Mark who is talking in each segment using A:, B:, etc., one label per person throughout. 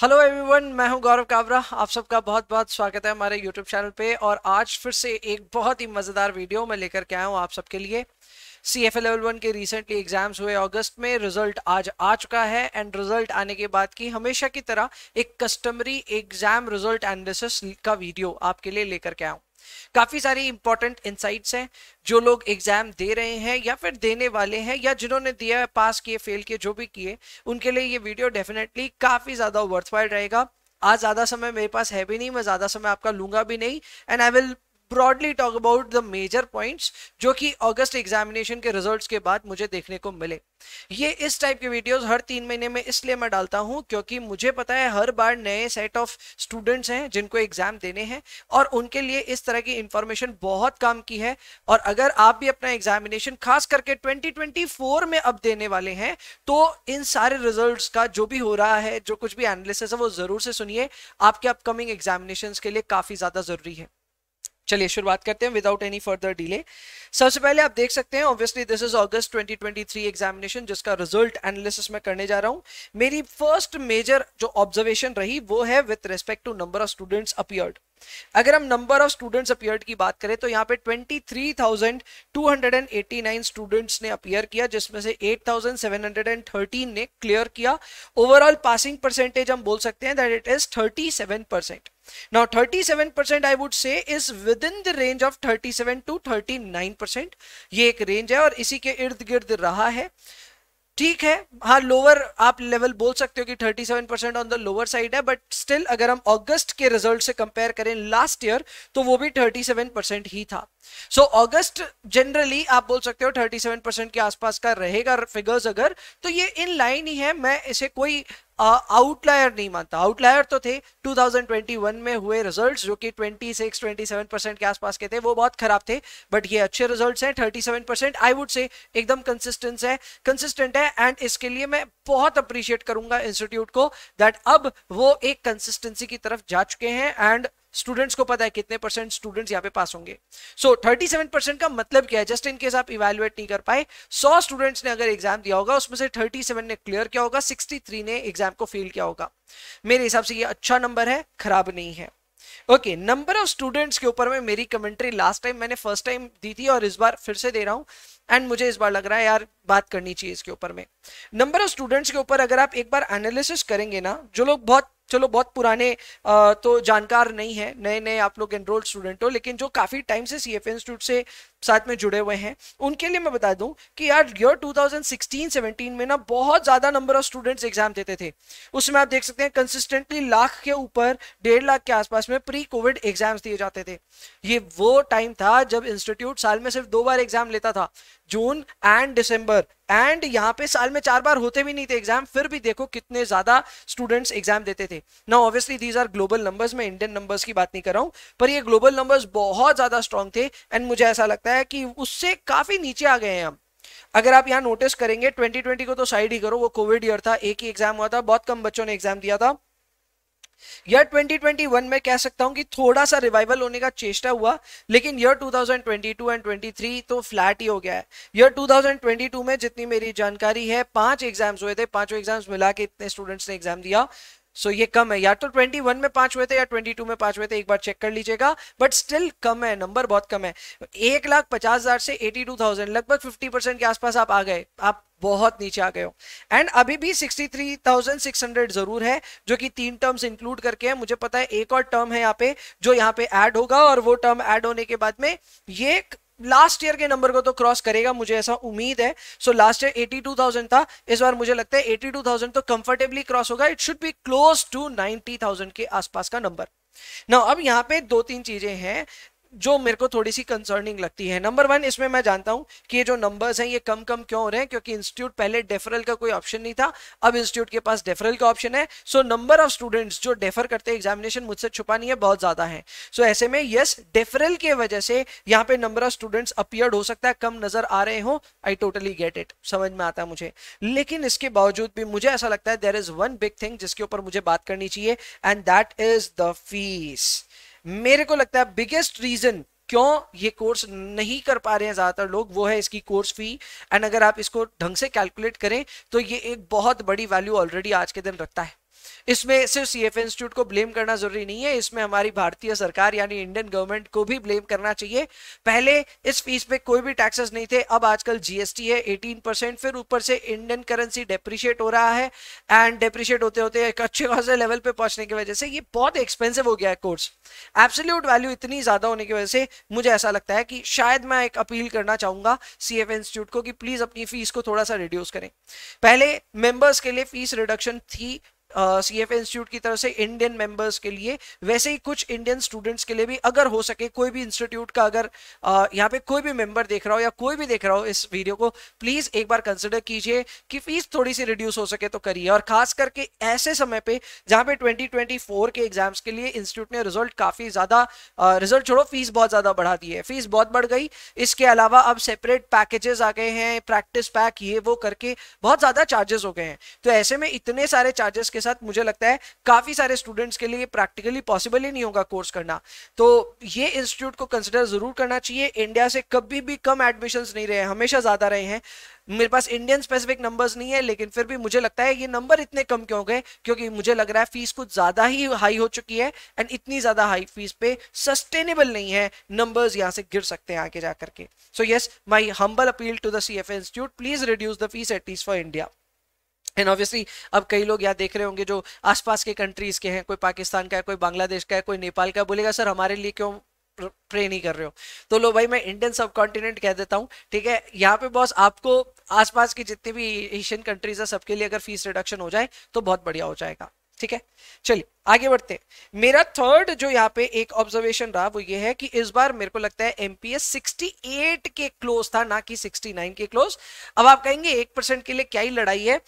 A: hello everyone मैं हूं गौरव काबरा आप सबका बहुत बहुत स्वागत है हमारे यूट्यूब चैनल पे और आज फिर से एक बहुत ही मज़ेदार वीडियो मैं लेकर के आया हूं आप सबके लिए सी एफ लेवल वन के रिसेंटली एग्जाम्स हुए अगस्त में रिजल्ट आज आ चुका है एंड रिजल्ट आने के बाद की हमेशा की तरह एक कस्टमरी एग्जाम रिजल्ट एनालिसिस का वीडियो आपके लिए लेकर के आऊँ काफ़ी सारी इंपॉर्टेंट इंसाइट्स हैं जो लोग एग्ज़ाम दे रहे हैं या फिर देने वाले हैं या जिन्होंने दिया है पास किए फेल किए जो भी किए उनके लिए ये वीडियो डेफिनेटली काफ़ी ज़्यादा वर्थवाइल रहेगा आज ज़्यादा समय मेरे पास है भी नहीं मैं ज़्यादा समय आपका लूंगा भी नहीं and I will broadly talk about the major points जो कि अगस्त एग्जामिनेशन के रिजल्ट्स के बाद मुझे देखने को मिले ये इस टाइप के वीडियोस हर तीन महीने में इसलिए मैं डालता हूँ क्योंकि मुझे पता है हर बार नए सेट ऑफ स्टूडेंट्स हैं जिनको एग्जाम देने हैं और उनके लिए इस तरह की इंफॉर्मेशन बहुत काम की है और अगर आप भी अपना एग्जामिनेशन खास करके फोर में अब देने वाले हैं तो इन सारे रिजल्ट का जो भी हो रहा है जो कुछ भी एनालिसिस है वो जरूर से सुनिए आपके अपकमिंग एग्जामिनेशन के लिए काफी ज्यादा जरूरी है चलिए शुरुआत करते हैं विदाउट एनी फर्दर डिले सबसे पहले आप देख सकते हैं obviously this is August 2023 examination जिसका रिजल्ट एनालिसिस में करने जा रहा हूं मेरी फर्स्ट मेजर जो ऑब्जर्वेशन रही वो है with respect to number of students appeared अगर हम नंबर ऑफ स्टूडेंट्स अपियर्ड की बात करें तो यहाँ पे 23,289 स्टूडेंट्स ने अपियर किया जिसमें से 8,713 ने क्लियर किया ओवरऑल पासिंग परसेंटेज हम बोल सकते हैं that it is 37 percent Now 37% I would say is within the range of 37 to 39% ये एक रेंज है और इसी के इर्द गिर्द रहा है ठीक है हाँ लोअर आप लेवल बोल सकते हो कि 37 percent on the lower side है बट स्टिल अगर हम अगस्त के रिजल्ट से कंपेयर करें लास्ट ईयर तो वो भी 37 परसेंट ही था सो so, अगस्त जनरली आप बोल सकते हो 37 परसेंट के आसपास का रहेगा फिगर्स अगर तो ये इन लाइन ही है मैं इसे कोई आउटलायर नहीं मानता आउटलायर तो थे 2021 में हुए रिजल्ट्स जो कि 26 27 परसेंट के आसपास के थे वो बहुत खराब थे बट ये अच्छे रिजल्ट्स हैं 37 परसेंट आई वुड से एकदम कंसिस्टेंस है कंसिस्टेंट है एंड इसके लिए मैं बहुत अप्रिशिएट करूंगा इंस्टीट्यूट को दैट अब वो एक कंसिस्टेंसी की तरफ जा चुके हैं एंड स्टूडेंट्स को पता है कितने परसेंट स्टूडेंट्स यहाँ पे पास होंगे सो थर्टी सेवन परसेंट का मतलब क्या है जस्ट इन केस आप इवेल्युएट नहीं कर पाए सौ स्टूडेंट्स ने अगर एग्जाम दिया होगा उसमें से थर्टी सेवन ने क्लियर किया होगा सिक्सटी थ्री ने एग्जाम को फेल किया होगा मेरे हिसाब से ये अच्छा नंबर है खराब नहीं है ओके नंबर ऑफ स्टूडेंट्स के ऊपर में मेरी कमेंट्री लास्ट टाइम मैंने फर्स्ट टाइम दी थी और इस बार फिर से दे रहा हूँ एंड मुझे इस बार लग रहा है यार बात करनी चाहिए इसके ऊपर में नंबर ऑफ स्टूडेंट्स के ऊपर अगर आप एक बार एनालिसिस करेंगे ना जो लोग बहुत चलो बहुत पुराने तो जानकार नहीं है नए नए आप लोग एनरोल्ड स्टूडेंट हो लेकिन जो काफ़ी टाइम से सी एफ इंस्टीट्यूट से साथ में जुड़े हुए हैं उनके लिए मैं बता दूं कि यार ईयर 2016-17 में ना बहुत ज़्यादा नंबर ऑफ स्टूडेंट्स एग्जाम देते थे उसमें आप देख सकते हैं कंसिस्टेंटली लाख के ऊपर डेढ़ लाख के आसपास में प्री कोविड एग्जाम्स दिए जाते थे ये वो टाइम था जब इंस्टीट्यूट साल में सिर्फ दो बार एग्जाम लेता था जून एंड दिसंबर एंड यहाँ पे साल में चार बार होते भी नहीं थे एग्जाम फिर भी देखो कितने ज्यादा स्टूडेंट्स एग्जाम देते थे ना obviously these are global numbers मैं इंडियन नंबर्स की बात नहीं कर रहा हूँ पर ये ग्लोबल नंबर्स बहुत ज्यादा स्ट्रांग थे एंड मुझे ऐसा लगता है कि उससे काफी नीचे आ गए हैं हम अगर आप यहाँ नोटिस करेंगे 2020 को तो साइड ही करो वो कोविड ईयर था एक ही एग्जाम हुआ था बहुत कम बच्चों ने एग्जाम दिया था ईयर 2021 में कह सकता हूं कि थोड़ा सा रिवाइवल होने का चेष्टा हुआ लेकिन ईयर 2022 एंड 23 तो फ्लैट ही हो गया है ईयर 2022 में जितनी मेरी जानकारी है पांच एग्जाम्स हुए थे पांचों एग्जाम्स मिला के इतने स्टूडेंट्स ने एग्जाम दिया सो so, ये कम है या तो 21 में पांच हुए थे या 22 में पांच हुए थे एक बार चेक कर लीजिएगा बट स्टिल कम है नंबर बहुत कम है एक लाख पचास हजार से 82,000 लगभग 50 परसेंट के आसपास आप आ गए आप बहुत नीचे आ गए हो एंड अभी भी 63,600 जरूर है जो कि तीन टर्म्स इंक्लूड करके है मुझे पता है एक और टर्म है यहाँ पे जो यहाँ पे ऐड होगा और वो टर्म ऐड होने के बाद में ये लास्ट ईयर के नंबर को तो क्रॉस करेगा मुझे ऐसा उम्मीद है सो लास्ट ईयर 82,000 था इस बार मुझे लगता है 82,000 तो कंफर्टेबली क्रॉस होगा it should be close to 90,000 के आसपास का नंबर ना अब यहाँ पे दो तीन चीजें हैं जो मेरे को थोड़ी सी कंसर्निंग लगती है नंबर वन इसमें मैं जानता हूं कि ये जो नंबर्स हैं ये कम कम क्यों हो रहे हैं क्योंकि इंस्टीट्यूट पहले डेफरल का कोई ऑप्शन नहीं था अब इंस्टीट्यूट के पास डेफरल का ऑप्शन है सो नंबर ऑफ स्टूडेंट्स जो डेफर करते हैं एग्जामिनेशन मुझसे छुपा नहीं है बहुत ज्यादा है सो so, ऐसे में यस डेफरल की वजह से यहाँ पे नंबर ऑफ स्टूडेंट्स अपियर्ड हो सकता है कम नजर आ रहे हो आई टोटली गेट इट समझ में आता है मुझे लेकिन इसके बावजूद भी मुझे ऐसा लगता है there is one big thing जिसके ऊपर मुझे बात करनी चाहिए and that is the fees मेरे को लगता है बिगेस्ट रीजन क्यों ये कोर्स नहीं कर पा रहे हैं ज़्यादातर लोग वो है इसकी कोर्स फी एंड अगर आप इसको ढंग से कैलकुलेट करें तो ये एक बहुत बड़ी वैल्यू ऑलरेडी आज के दिन रखता है इसमें सिर्फ सी एफ इंस्टीट्यूट को ब्लेम करना जरूरी नहीं है इसमें हमारी भारतीय सरकार यानी इंडियन गवर्नमेंट को भी ब्लेम करना चाहिए पहले इस फीस पे कोई भी टैक्सेस नहीं थे अब आजकल जीएसटी है 18 परसेंट फिर ऊपर से इंडियन करेंसी डेप्रिशिएट हो रहा है एंड डेप्रिशिएट होते होते एक अच्छे खासे लेवल पे पहुंचने की वजह से ये बहुत एक्सपेंसिव हो गया है कोर्स एब्सोल्यूट वैल्यू इतनी ज्यादा होने की वजह से मुझे ऐसा लगता है कि शायद मैं एक अपील करना चाहूंगा सी इंस्टीट्यूट को कि प्लीज अपनी फीस को थोड़ा सा रिड्यूस करें पहले मेंबर्स के लिए फीस रिडक्शन थी सी एफ इंस्टीट्यूट की तरफ से इंडियन मेंबर्स के लिए वैसे ही कुछ इंडियन स्टूडेंट्स के लिए भी अगर हो सके कोई भी इंस्टीट्यूट का अगर uh, यहाँ पे कोई भी मेंबर देख रहा हो या कोई भी देख रहा हो इस वीडियो को प्लीज एक बार कंसिडर कीजिए कि फीस थोड़ी सी रिड्यूस हो सके तो करिए और खास करके ऐसे समय पे जहाँ पे 2024 के एग्जाम्स के लिए इंस्टीट्यूट ने रिजल्ट काफी ज्यादा रिजल्ट छोड़ो फीस बहुत ज्यादा बढ़ा दी है फीस बहुत बढ़ गई इसके अलावा अब सेपरेट पैकेजेस आ गए हैं प्रैक्टिस पैक ये वो करके बहुत ज्यादा चार्जेस हो गए हैं तो ऐसे में इतने सारे चार्जेस के साथ मुझे लगता है काफ़ी सारे स्टूडेंट्स के लिए प्रैक्टिकली पॉसिबल ही नहीं होगा कोर्स करना तो ये इंस्टीट्यूट को कंसिडर ज़रूर करना चाहिए इंडिया से कभी भी कम एडमिशन नहीं रहे हमेशा ज़्यादा रहे हैं मेरे पास इंडियन स्पेसिफिक नंबर्स नहीं है लेकिन फिर भी मुझे लगता है ये नंबर इतने कम क्यों गए क्योंकि मुझे लग रहा है फीस कुछ ज़्यादा ही हाई हो चुकी है एंड इतनी ज़्यादा हाई फीस पे सस्टेनेबल नहीं है नंबर्स यहाँ से गिर सकते हैं आगे जाकर के so yes my humble appeal to the C F institute please reduce the fees at least for India and obviously अब कई लोग यहाँ देख रहे होंगे जो आसपास के कंट्रीज़ के हैं कोई पाकिस्तान का है कोई बांग्लादेश का है कोई नेपाल का बोलेगा सर हमारे लिए क्यों प्रे नहीं कर रहे हो तो लो भाई मैं इंडियन सब कॉन्टिनेंट कह देता हूँ ठीक है यहाँ पे बॉस आपको आसपास की जितनी भी एशियन कंट्रीज है सबके लिए अगर फीस रिडक्शन हो जाए तो बहुत बढ़िया हो जाएगा ठीक है चलिए आगे बढ़ते हैं मेरा थर्ड जो यहाँ पे एक ऑब्जर्वेशन रहा वो ये है कि इस बार मेरे को लगता है एमपीएस 68 के क्लोज था ना कि 69 के क्लोज अब आप कहेंगे एक परसेंट के लिए क्या ही लड़ाई है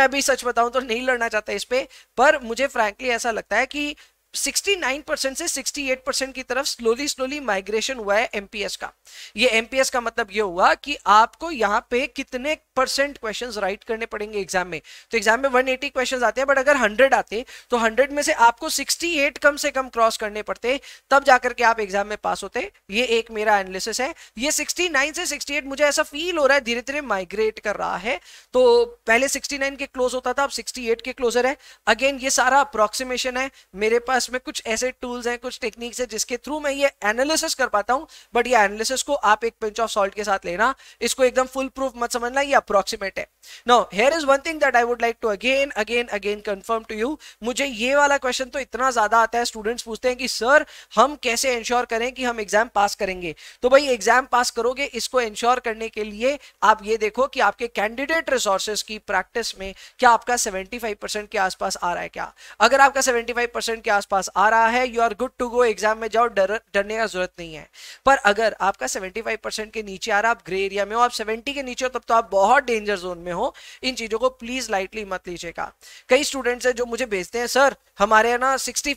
A: मैं भी सच बताऊं तो नहीं लड़ना चाहता इस पे पर मुझे फ्रैंकली ऐसा लगता है कि 69% से 68% की तरफ स्लोली स्लोली माइग्रेशन हुआ है एमपीएस का ये एमपीएस का मतलब ये हुआ कि आपको यहाँ पे कितने परसेंट क्वेश्चंस राइट करने पड़ेंगे एग्जाम में तो एग्जाम में 180 क्वेश्चंस आते हैं बट अगर 100 आते तो 100 में से आपको 68 कम से कम क्रॉस करने पड़ते तब जाकर के आप एग्जाम में पास होते ये एक मेरा एनालिसिस है ये सिक्सटी से सिक्सटी मुझे ऐसा फील हो रहा है धीरे धीरे माइग्रेट कर रहा है तो पहले सिक्सटी के क्लोज होता था अब सिक्सटी के क्लोजर है अगेन ये सारा अप्रोक्सीमेशन है मेरे पास पास में कुछ ऐसे टूल्स हैं कुछ टेक्निक्स हैं जिसके थ्रू मैं ये एनालिसिस कर पाता हूँ बट ये एनालिसिस को आप एक पिंच ऑफ सॉल्ट के साथ लेना इसको एकदम फुल प्रूफ मत समझना ये अप्रोक्सीमेट है no here is one thing that I would like to again again again confirm to you मुझे ये वाला क्वेश्चन तो इतना ज्यादा आता है स्टूडेंट्स पूछते हैं कि सर हम कैसे इंश्योर करें कि हम एग्जाम पास करेंगे तो भाई एग्जाम पास करोगे इसको इंश्योर करने के लिए आप ये देखो कि आपके कैंडिडेट रिसोर्सेज की प्रैक्टिस में क्या आपका 75 परसेंट के आसपास आ रहा है क्या अगर आपका 75 परसेंट के आसपास आसपास आ रहा है you are good to go exam में जाओ डर डरने का जरूरत नहीं है पर अगर आपका 75 परसेंट के नीचे आ रहा है आप ग्रे एरिया में हो आप 70 के नीचे हो तब तो आप बहुत डेंजर जोन में हो इन चीज़ों को प्लीज़ लाइटली मत लीजिएगा कई स्टूडेंट्स हैं जो मुझे भेजते हैं सर हमारे ना सिक्सटी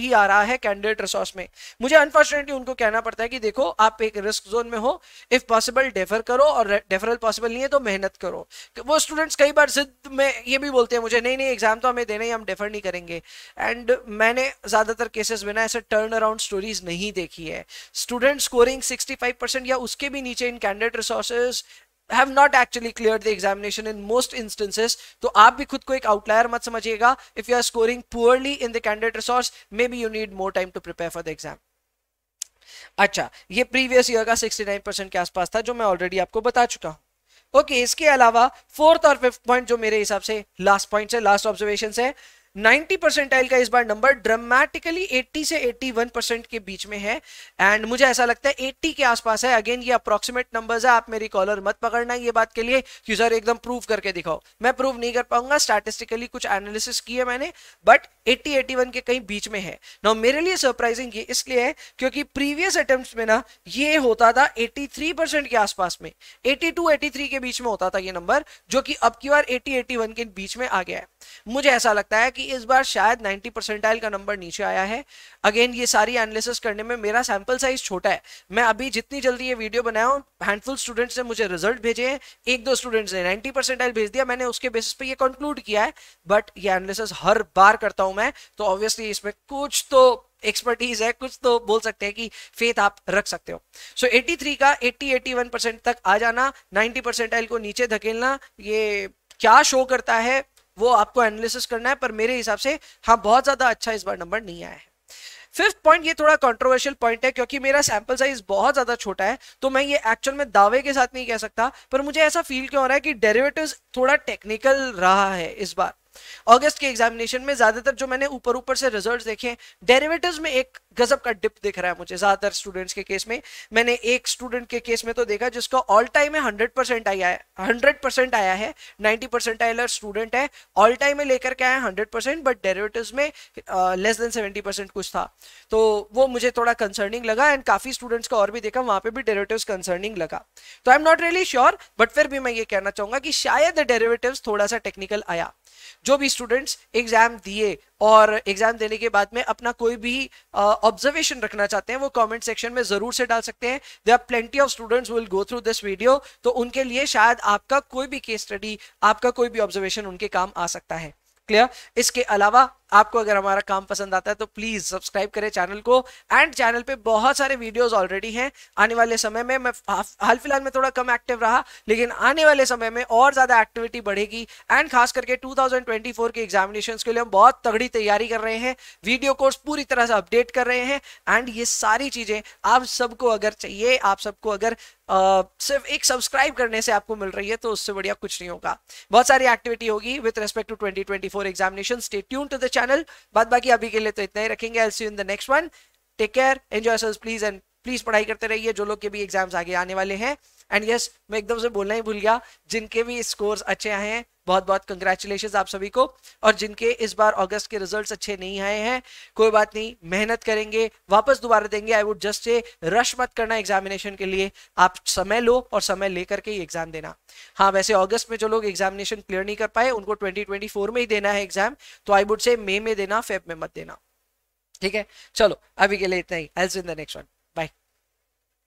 A: ही आ रहा है कैंडिडेट रिसोर्स में मुझे अनफॉर्चुनेटली उनको कहना पड़ता है कि देखो आप एक रिस्क जोन में हो इफ़ पॉसिबल डेफर करो और डेफरल पॉसिबल नहीं है तो मेहनत करो वो स्टूडेंट्स कई बार जिद में ये भी बोलते हैं मुझे नहीं नहीं एग्जाम तो हमें देना ही हम डेफर नहीं करेंगे एंड मैंने मैंने ज्यादातर केसेस में ना ऐसे टर्न अराउंड स्टोरीज नहीं देखी है स्टूडेंट स्कोरिंग 65 परसेंट या उसके भी नीचे in candidate resources have not actually clear the examination in most instances तो आप भी खुद को एक आउटलायर मत समझिएगा if you are scoring poorly in the candidate resource may be you need more time to prepare for the exam अच्छा ये प्रीवियस ईयर का 69 परसेंट के आसपास था जो मैं ऑलरेडी आपको बता चुका हूं ओके okay, इसके अलावा फोर्थ और फिफ्थ पॉइंट जो मेरे हिसाब से लास्ट पॉइंट है लास्ट ऑब्जर्वेशन है 90 परसेंटाइल का इस बार नंबर ड्रामेटिकली 80 से 81 परसेंट के बीच में है एंड मुझे ऐसा लगता है 80 के आसपास है अगेन ये अप्रोक्सीमेट नंबर्स है आप मेरी कॉलर मत पकड़ना ये बात के लिए कि सर एकदम प्रूव करके दिखाओ मैं प्रूव नहीं कर पाऊंगा स्टैटिस्टिकली कुछ एनालिसिस किया मैंने बट 80 81 के कहीं बीच में है ना मेरे लिए सरप्राइजिंग ये इसलिए है क्योंकि प्रीवियस अटेम्प्ट में ना ये होता था एट्टी परसेंट के आसपास में एटी टू के बीच में होता था ये नंबर जो कि अब की बार एटी एटी के बीच में आ गया है मुझे ऐसा लगता है कि इस बार शायद 90 परसेंटाइल का नंबर नीचे आया है अगेन ये सारी एनालिसिस करने में मेरा सैंपल साइज छोटा है मैं अभी जितनी जल्दी ये वीडियो बनाया हूँ हैंडफुल स्टूडेंट्स ने मुझे रिजल्ट भेजे हैं एक दो स्टूडेंट्स ने नाइन्टी परसेंटाइल भेज दिया मैंने उसके बेसिस पर यह कंक्लूड किया है बट ये एनालिसिस हर बार करता हूँ मैं तो ऑब्वियसली इसमें कुछ तो एक्सपर्टीज है कुछ तो बोल सकते हैं कि फेथ आप रख सकते हो सो so, 83 का 80 81 परसेंट तक आ जाना 90 परसेंटाइल को नीचे धकेलना ये क्या शो करता है वो आपको एनालिसिस करना है पर मेरे हिसाब से हाँ बहुत ज़्यादा अच्छा इस बार नंबर नहीं आया है फिफ्थ पॉइंट ये थोड़ा कंट्रोवर्शियल पॉइंट है क्योंकि मेरा सैंपल साइज बहुत ज्यादा छोटा है तो मैं ये एक्चुअल में दावे के साथ नहीं कह सकता पर मुझे ऐसा फील क्यों हो रहा है कि डेरिवेटिव्स थोड़ा टेक्निकल रहा है इस बार अगस्त के एग्जामिनेशन में ज़्यादातर जो मैंने ऊपर ऊपर से रिजल्ट देखे डेरिवेटिव में एक गजब का डिप दिख रहा है मुझे ज़्यादातर स्टूडेंट्स के केस में मैंने एक स्टूडेंट के केस में तो देखा जिसका ऑल टाइम है हंड्रेड परसेंट आया है हंड्रेड परसेंट आया है नाइन्टी परसेंट आया स्टूडेंट है ऑल टाइम में लेकर के आया हंड्रेड परसेंट बट डेरेवेटिव में लेस देन सेवेंटी परसेंट कुछ था तो वो मुझे थोड़ा कंसर्निंग लगा एंड काफ़ी स्टूडेंट्स का और भी देखा वहां पे भी डेरेवेटिव कंसर्निंग लगा तो I am not really sure but फिर भी मैं ये कहना चाहूंगा कि शायद डेरेवेटिव थोड़ा सा टेक्निकल आया जो भी स्टूडेंट्स एग्जाम दिए और एग्जाम देने के बाद में अपना कोई भी ऑब्जर्वेशन uh, रखना चाहते हैं वो कमेंट सेक्शन में जरूर से डाल सकते हैं they are plenty of students will go through this video तो उनके लिए शायद आपका कोई भी केस स्टडी आपका कोई भी ऑब्जर्वेशन उनके काम आ सकता है क्लियर इसके अलावा आपको अगर हमारा काम पसंद आता है तो प्लीज सब्सक्राइब करें चैनल को एंड चैनल पे बहुत सारे वीडियोस ऑलरेडी हैं आने वाले समय में मैं हाल फिलहाल में थोड़ा कम एक्टिव रहा लेकिन आने वाले समय में और ज्यादा एक्टिविटी बढ़ेगी एंड खास करके 2024 के एग्जामिनेशन के लिए हम बहुत तगड़ी तैयारी कर रहे हैं वीडियो कोर्स पूरी तरह से अपडेट कर रहे हैं एंड ये सारी चीजें आप सबको अगर चाहिए आप सबको अगर Uh, सिर्फ एक सब्सक्राइब करने से आपको मिल रही है तो उससे बढ़िया कुछ नहीं होगा बहुत सारी एक्टिविटी होगी with respect to 2024 examination stay tune to the channel बाद बाकी अभी के लिए तो इतना ही रखेंगे I'll see in the next one take care enjoy sirs please and please पढ़ाई करते रहिए जो लोग के भी एग्जाम्स आगे आने वाले हैं एंड यस yes, मैं एकदम से बोलना ही भूल गया जिनके भी स्कोर्स अच्छे आए हैं बहुत बहुत कंग्रेचुलेशन आप सभी को और जिनके इस बार अगस्त के रिजल्ट अच्छे नहीं आए हैं कोई बात नहीं मेहनत करेंगे वापस दोबारा देंगे I would just say rush मत करना एग्जामिनेशन के लिए आप समय लो और समय लेकर के ही एग्जाम देना हाँ वैसे अगस्त में जो लोग एग्जामिनेशन क्लियर नहीं कर पाए उनको 2024 में ही देना है एग्जाम तो आई वुड से मे में देना फेब में मत देना ठीक है चलो अभी के लिए इतना ही else in the next one